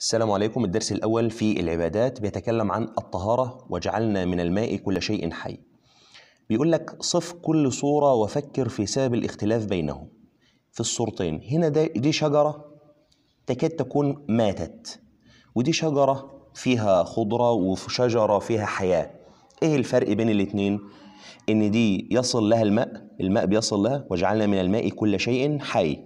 السلام عليكم الدرس الأول في العبادات بيتكلم عن الطهارة وجعلنا من الماء كل شيء حي بيقول لك صف كل صورة وفكر في سبب الاختلاف بينهم في الصورتين هنا دي شجرة تكاد تكون ماتت ودي شجرة فيها خضرة وشجرة فيها حياة ايه الفرق بين الاتنين ان دي يصل لها الماء الماء بيصل لها وجعلنا من الماء كل شيء حي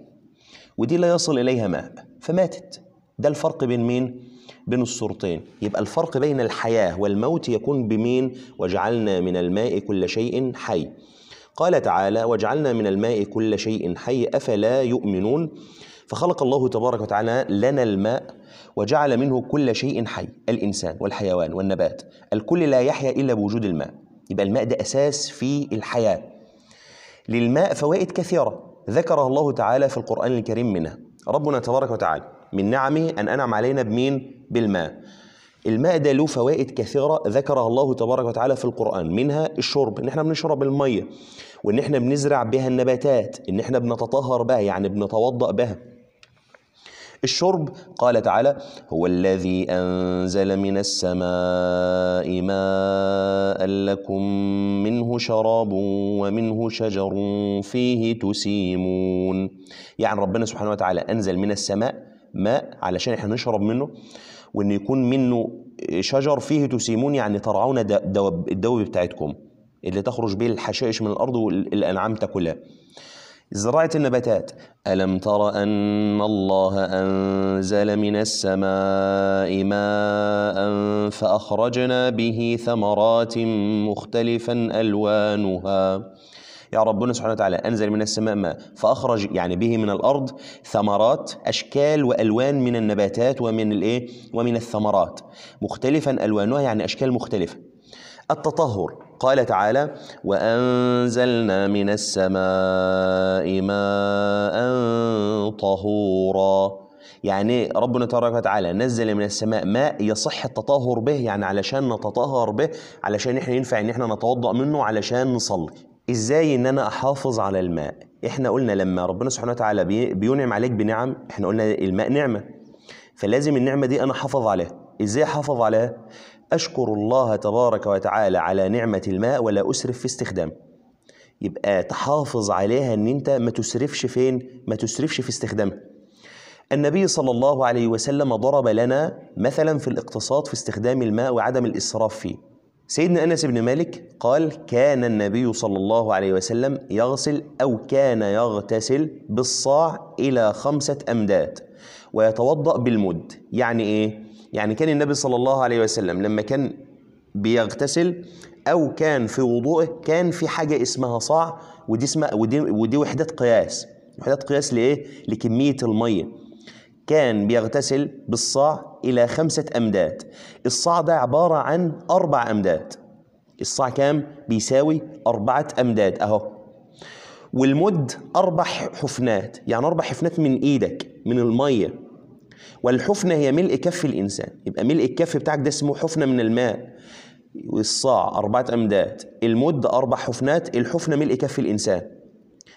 ودي لا يصل إليها ماء فماتت ده الفرق بين مين؟ بين الصورتين يبقى الفرق بين الحياة والموت يكون بمين؟ وجعلنا من الماء كل شيء حي قال تعالى وجعلنا من الماء كل شيء حي أفلا يؤمنون فخلق الله تبارك وتعالى لنا الماء وجعل منه كل شيء حي الإنسان والحيوان والنبات الكل لا يحيا إلا بوجود الماء يبقى الماء ده أساس في الحياة للماء فوائد كثيرة ذكرها الله تعالى في القرآن الكريم منها ربنا تبارك وتعالى من نعمه أن أنعم علينا بمين؟ بالماء الماء ده له فوائد كثيرة ذكرها الله تبارك وتعالى في القرآن منها الشرب إن إحنا بنشرب المية وإن إحنا بنزرع بها النباتات إن إحنا بنتطهر بها يعني بنتوضأ بها الشرب قال تعالى هو الذي أنزل من السماء ماء لكم منه شراب ومنه شجر فيه تسيمون يعني ربنا سبحانه وتعالى أنزل من السماء ماء علشان احنا نشرب منه وان يكون منه شجر فيه تسيمون يعني ترعون الدواب الدواب بتاعتكم اللي تخرج به الحشائش من الارض والانعام تاكلها زراعة النباتات ألم تر أن الله أنزل من السماء ماء فأخرجنا به ثمرات مختلفا ألوانها يا ربنا سبحانه وتعالى أنزل من السماء ماء فأخرج يعني به من الأرض ثمرات أشكال وألوان من النباتات ومن الإيه ومن الثمرات مختلفا ألوانها يعني أشكال مختلفة التطهر قال تعالى وأنزلنا من السماء ماء طهورا يعني ربنا تبارك وتعالى نزل من السماء ماء يصح التطهر به يعني علشان نتطهر به علشان احنا ينفع ان احنا نتوضا منه علشان نصلي ازاي ان انا احافظ على الماء احنا قلنا لما ربنا سبحانه وتعالى بينعم عليك بنعم احنا قلنا الماء نعمه فلازم النعمه دي انا احافظ عليها ازاي احافظ عليها اشكر الله تبارك وتعالى على نعمه الماء ولا اسرف في استخدامه يبقى تحافظ عليها ان انت ما تسرفش فين ما تسرفش في استخدامها النبي صلى الله عليه وسلم ضرب لنا مثلا في الاقتصاد في استخدام الماء وعدم الاسراف فيه سيدنا أنس بن مالك قال كان النبي صلى الله عليه وسلم يغسل أو كان يغتسل بالصاع إلى خمسة أمداد ويتوضأ بالمد يعني إيه؟ يعني كان النبي صلى الله عليه وسلم لما كان بيغتسل أو كان في وضوءه كان في حاجة اسمها صاع ودي, اسمها ودي, ودي وحدات قياس وحدات قياس لإيه؟ لكمية المية كان بيغتسل بالصاع إلى خمسة أمداد الصاع ده عبارة عن أربع أمداد الصاع كام؟ بيساوي أربعة أمداد أهو والمد أربع حفنات يعني أربع حفنات من إيدك من المية والحفنة هي ملء كف الإنسان يبقى ملء الكف بتاعك ده اسمه حفنة من الماء والصاع أربعة أمداد المد أربع حفنات الحفنة ملء كف الإنسان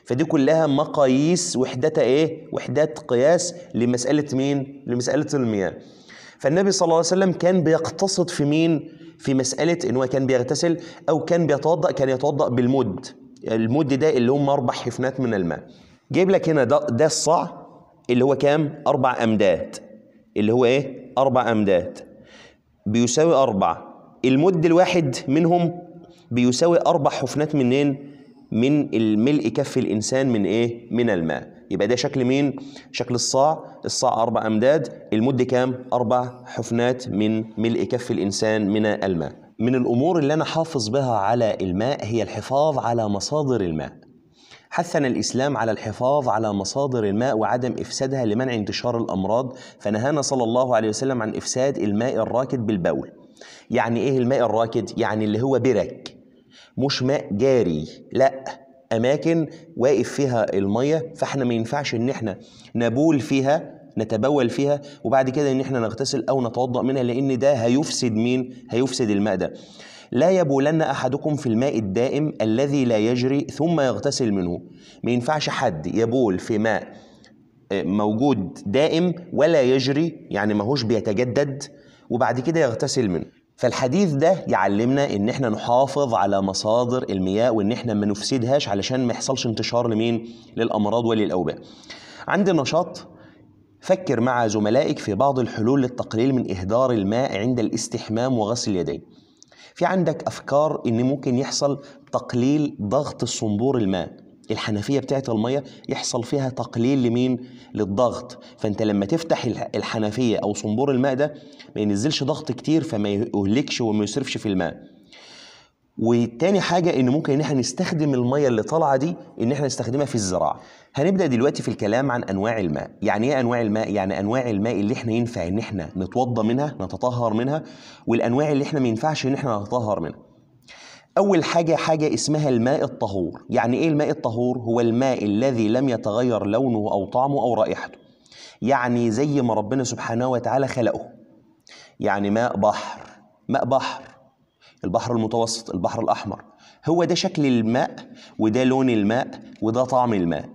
فدي كلها مقاييس وحدات ايه وحدات قياس لمساله مين لمساله المياه فالنبي صلى الله عليه وسلم كان بيقتصد في مين في مساله ان هو كان بيغتسل او كان بيتوضا كان يتوضا بالمد المد ده اللي هم اربع حفنات من الماء جايب لك هنا ده, ده الصاع اللي هو كام اربع امداد اللي هو ايه اربع امداد بيساوي اربع المد الواحد منهم بيساوي اربع حفنات منين إيه؟ من الملء كف الانسان من ايه من الماء يبقى ده شكل مين شكل الصاع الصاع اربع امداد المد كام اربع حفنات من ملء كف الانسان من الماء من الامور اللي انا حافظ بها على الماء هي الحفاظ على مصادر الماء حثنا الإسلام على الحفاظ على مصادر الماء وعدم إفسادها لمنع انتشار الأمراض فنهانا صلى الله عليه وسلم عن إفساد الماء الراكد بالبول يعني إيه الماء الراكد؟ يعني اللي هو برك مش ماء جاري لا اماكن واقف فيها الميه فاحنا ما ينفعش ان احنا نبول فيها نتبول فيها وبعد كده ان احنا نغتسل او نتوضا منها لان ده هيفسد مين هيفسد الماء ده لا يبولن احدكم في الماء الدائم الذي لا يجري ثم يغتسل منه ما ينفعش حد يبول في ماء آه، موجود دائم ولا يجري يعني ماهوش بيتجدد وبعد كده يغتسل منه فالحديث ده يعلمنا ان احنا نحافظ على مصادر المياه وان احنا ما نفسدهاش علشان ما يحصلش انتشار لمين للامراض وللاوبئه عند النشاط فكر مع زملائك في بعض الحلول للتقليل من اهدار الماء عند الاستحمام وغسل اليدين في عندك افكار ان ممكن يحصل تقليل ضغط الصنبور الماء الحنفيه بتاعت الميه يحصل فيها تقليل لمين للضغط فانت لما تفتح الحنفيه او صنبور الماء ده ما ينزلش ضغط كتير فما يهلكش وما يصرفش في الماء وتاني حاجه ان ممكن ان احنا نستخدم الميه اللي طالعه دي ان احنا نستخدمها في الزراعه هنبدا دلوقتي في الكلام عن انواع الماء يعني ايه انواع الماء يعني انواع الماء اللي احنا ينفع ان احنا نتوضى منها نتطهر منها والانواع اللي احنا ما ينفعش ان احنا نتطهر منها أول حاجة حاجة اسمها الماء الطهور يعني إيه الماء الطهور؟ هو الماء الذي لم يتغير لونه أو طعمه أو رائحته يعني زي ما ربنا سبحانه وتعالى خلقه يعني ماء بحر ماء بحر البحر المتوسط البحر الأحمر هو ده شكل الماء وده لون الماء وده طعم الماء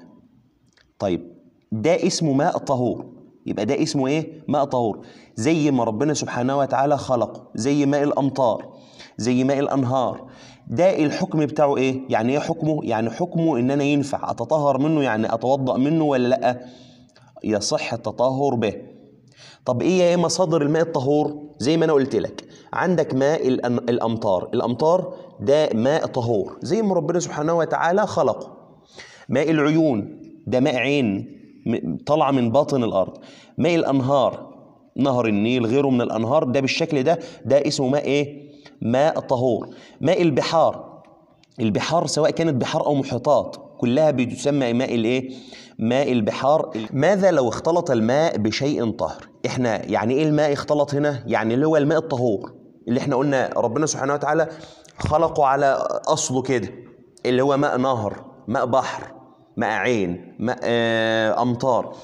طيب ده اسمه ماء طهور يبقى ده اسمه ايه ماء طهور زي ما ربنا سبحانه وتعالى خلقه زي ماء الامطار زي ماء الانهار ده الحكم بتاعه ايه يعني ايه حكمه يعني حكمه ان انا ينفع اتطهر منه يعني اتوضا منه ولا لا يصح التطهر به طب ايه يا مصادر الماء الطهور زي ما انا قلت لك عندك ماء الامطار الامطار ده ماء طهور زي ما ربنا سبحانه وتعالى خلقه ماء العيون ده ماء عين طالعه من باطن الارض ماء الانهار نهر النيل غيره من الانهار ده بالشكل ده ده اسمه ماء ايه ماء طهور ماء البحار البحار سواء كانت بحار او محيطات كلها بتسمى ماء الايه ماء البحار ماذا لو اختلط الماء بشيء طهر احنا يعني ايه الماء اختلط هنا يعني اللي هو الماء الطهور اللي احنا قلنا ربنا سبحانه وتعالى خلقه على اصله كده اللي هو ماء نهر ماء بحر مقاعين آه، أمطار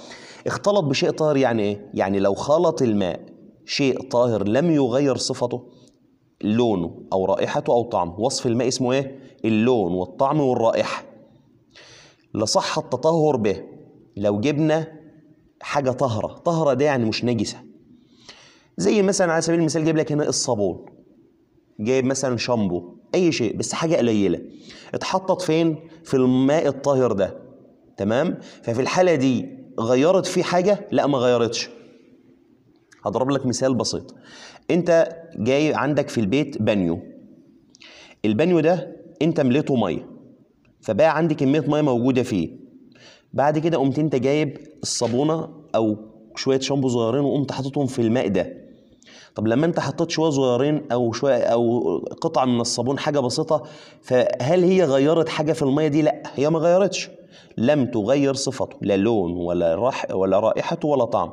اختلط بشيء طاهر يعني إيه؟ يعني لو خلط الماء شيء طاهر لم يغير صفته لونه أو رائحته أو طعمه وصف الماء اسمه إيه؟ اللون والطعم والرائحة لصح التطهر به لو جبنا حاجة طهرة طهرة ده يعني مش نجسة زي مثلا على سبيل المثال جايب لك هنا الصابون جايب مثلا شامبو اي شيء بس حاجه قليله اتحطت فين في الماء الطاهر ده تمام ففي الحاله دي غيرت فيه حاجه لا ما غيرتش هضرب لك مثال بسيط انت جاي عندك في البيت بانيو البانيو ده انت مليته ميه فبقى عندي كميه ميه موجوده فيه بعد كده قمت انت جايب الصابونه او شويه شامبو صغيرين وقمت حاططهم في الماء ده طب لما انت حطيت شويه صغيرين او شويه او قطعه من الصابون حاجه بسيطه فهل هي غيرت حاجه في الميه دي لا هي ما غيرتش لم تغير صفته لا لون ولا رح ولا رائحته ولا طعم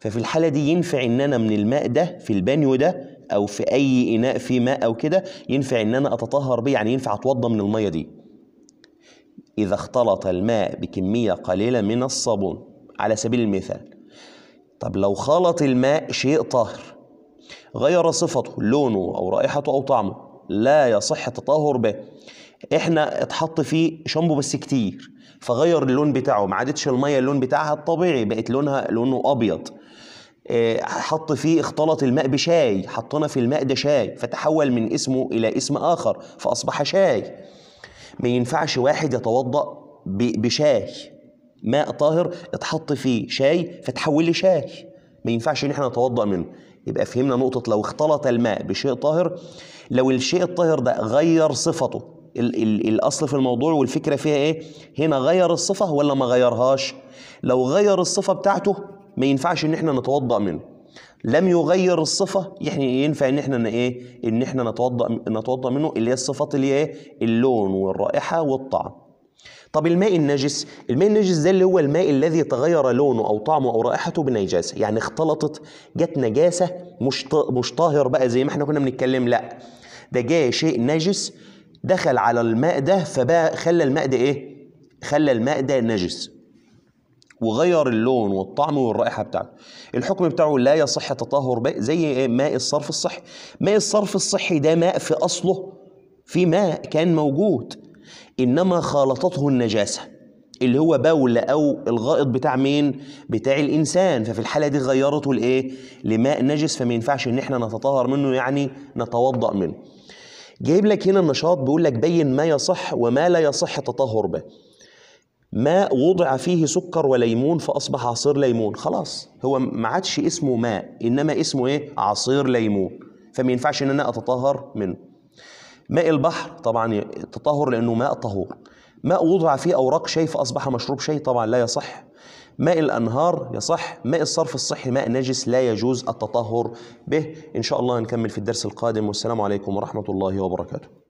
ففي الحاله دي ينفع ان انا من الماء ده في البانيو ده او في اي اناء فيه ماء او كده ينفع ان انا اتطهر بيه يعني ينفع اتوضى من الميه دي اذا اختلط الماء بكميه قليله من الصابون على سبيل المثال طب لو خلط الماء شيء طاهر غير صفته لونه أو رائحته أو طعمه لا يصح التطهر به احنا اتحط فيه شامبو بس كتير فغير اللون بتاعه ما عادتش الميه اللون بتاعها الطبيعي بقت لونها لونه ابيض آه، حط فيه اختلط الماء بشاي حطنا في الماء ده شاي فتحول من اسمه الى اسم اخر فاصبح شاي ما ينفعش واحد يتوضا بشاي ماء طاهر اتحط فيه شاي فتحول لشاي ما ينفعش ان احنا نتوضا منه يبقى فهمنا نقطة لو اختلط الماء بشيء طاهر لو الشيء الطاهر ده غير صفته الـ الـ الأصل في الموضوع والفكرة فيها إيه؟ هنا غير الصفة ولا ما غيرهاش؟ لو غير الصفة بتاعته ما ينفعش إن إحنا نتوضأ منه. لم يغير الصفة يعني ينفع إن إحنا إيه؟ إن إحنا نتوضأ نتوضأ منه اللي هي الصفات اللي هي إيه؟ اللون والرائحة والطعم. طب الماء النجس الماء النجس ده اللي هو الماء الذي تغير لونه او طعمه او رائحته بنجاسة يعني اختلطت جت نجاسه مش مش طاهر بقى زي ما احنا كنا بنتكلم لا ده جاء شيء نجس دخل على الماء ده فبقى خلى الماء ده ايه خلى الماء ده نجس وغير اللون والطعم والرائحه بتاعته الحكم بتاعه لا يصح تطهر بقى زي ماء الصرف الصحي ماء الصرف الصحي ده ماء في اصله في ماء كان موجود إنما خالطته النجاسة اللي هو بول أو الغائط بتاع مين؟ بتاع الإنسان ففي الحالة دي غيرته لإيه؟ لماء نجس فما ينفعش إن إحنا نتطهر منه يعني نتوضأ منه جايب لك هنا النشاط بيقول لك بين ما يصح وما لا يصح التطهر به ماء وضع فيه سكر وليمون فاصبح عصير ليمون خلاص هو ما عادش اسمه ماء انما اسمه ايه عصير ليمون فما ينفعش ان انا اتطهر منه ماء البحر طبعا تطهر لأنه ماء طهور ماء وضع فيه أوراق شيء فأصبح مشروب شيء طبعا لا يصح ماء الأنهار يصح ماء الصرف الصحي ماء نجس لا يجوز التطهر به إن شاء الله نكمل في الدرس القادم والسلام عليكم ورحمة الله وبركاته